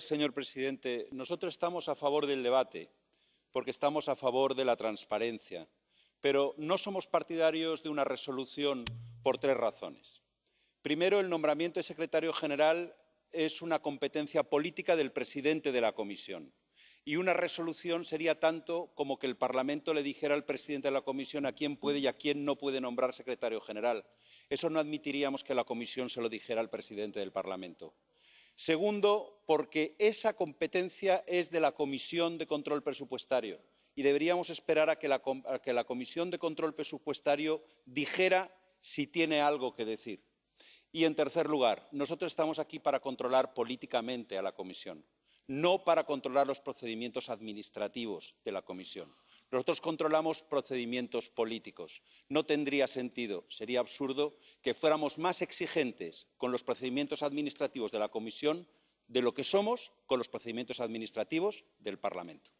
señor presidente nosotros estamos a favor del debate porque estamos a favor de la transparencia pero no somos partidarios de una resolución por tres razones. primero el nombramiento de secretario general es una competencia política del presidente de la comisión y una resolución sería tanto como que el parlamento le dijera al presidente de la comisión a quién puede y a quién no puede nombrar secretario general. eso no admitiríamos que la comisión se lo dijera al presidente del parlamento. segundo porque esa competencia es de la comisión de control presupuestario y deberíamos esperar a que la comisión de control presupuestario dijera si tiene algo que decir. y en tercer lugar nosotros estamos aquí para controlar políticamente a la comisión no para controlar los procedimientos administrativos de la comisión. nosotros controlamos procedimientos políticos. no tendría sentido sería absurdo que fuéramos más exigentes con los procedimientos administrativos de la comisión de lo que somos con los procedimientos administrativos del parlamento.